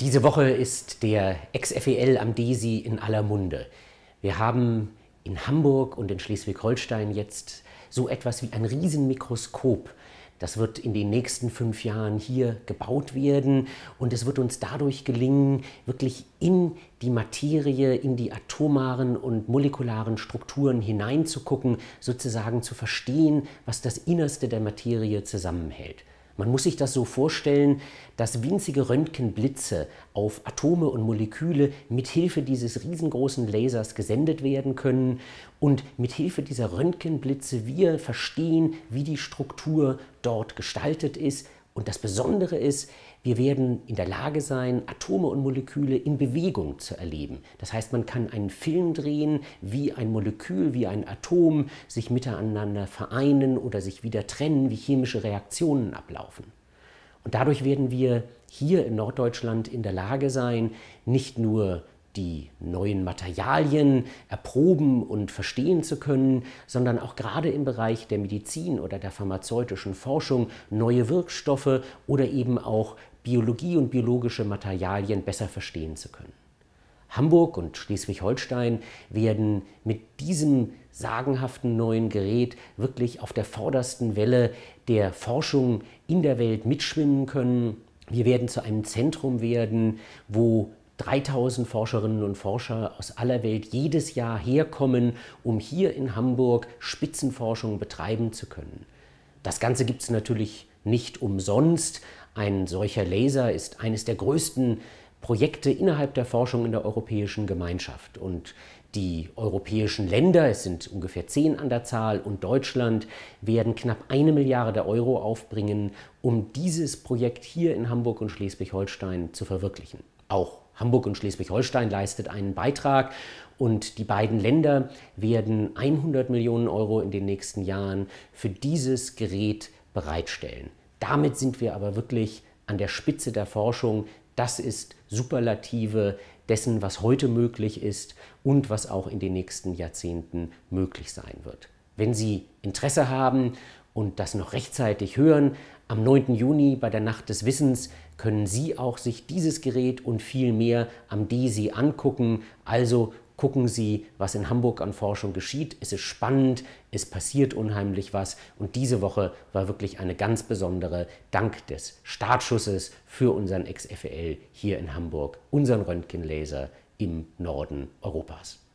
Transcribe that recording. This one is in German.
Diese Woche ist der Ex-FEL am DESI in aller Munde. Wir haben in Hamburg und in Schleswig-Holstein jetzt so etwas wie ein Riesenmikroskop. Das wird in den nächsten fünf Jahren hier gebaut werden und es wird uns dadurch gelingen, wirklich in die Materie, in die atomaren und molekularen Strukturen hineinzugucken, sozusagen zu verstehen, was das Innerste der Materie zusammenhält. Man muss sich das so vorstellen, dass winzige Röntgenblitze auf Atome und Moleküle mit Hilfe dieses riesengroßen Lasers gesendet werden können und mit Hilfe dieser Röntgenblitze wir verstehen, wie die Struktur dort gestaltet ist, und das Besondere ist, wir werden in der Lage sein, Atome und Moleküle in Bewegung zu erleben. Das heißt, man kann einen Film drehen, wie ein Molekül, wie ein Atom sich miteinander vereinen oder sich wieder trennen, wie chemische Reaktionen ablaufen. Und dadurch werden wir hier in Norddeutschland in der Lage sein, nicht nur die neuen Materialien erproben und verstehen zu können, sondern auch gerade im Bereich der Medizin oder der pharmazeutischen Forschung neue Wirkstoffe oder eben auch Biologie und biologische Materialien besser verstehen zu können. Hamburg und Schleswig-Holstein werden mit diesem sagenhaften neuen Gerät wirklich auf der vordersten Welle der Forschung in der Welt mitschwimmen können. Wir werden zu einem Zentrum werden, wo 3000 Forscherinnen und Forscher aus aller Welt jedes Jahr herkommen, um hier in Hamburg Spitzenforschung betreiben zu können. Das Ganze gibt es natürlich nicht umsonst. Ein solcher Laser ist eines der größten Projekte innerhalb der Forschung in der Europäischen Gemeinschaft. Und die europäischen Länder, es sind ungefähr zehn an der Zahl, und Deutschland werden knapp eine Milliarde Euro aufbringen, um dieses Projekt hier in Hamburg und Schleswig-Holstein zu verwirklichen. Auch Hamburg und Schleswig-Holstein leistet einen Beitrag und die beiden Länder werden 100 Millionen Euro in den nächsten Jahren für dieses Gerät bereitstellen. Damit sind wir aber wirklich an der Spitze der Forschung. Das ist Superlative dessen, was heute möglich ist und was auch in den nächsten Jahrzehnten möglich sein wird. Wenn Sie Interesse haben und das noch rechtzeitig hören, am 9. Juni bei der Nacht des Wissens können Sie auch sich dieses Gerät und viel mehr am DESI angucken. Also gucken Sie, was in Hamburg an Forschung geschieht. Es ist spannend, es passiert unheimlich was. Und diese Woche war wirklich eine ganz besondere, dank des Startschusses für unseren XFL hier in Hamburg, unseren Röntgenlaser im Norden Europas.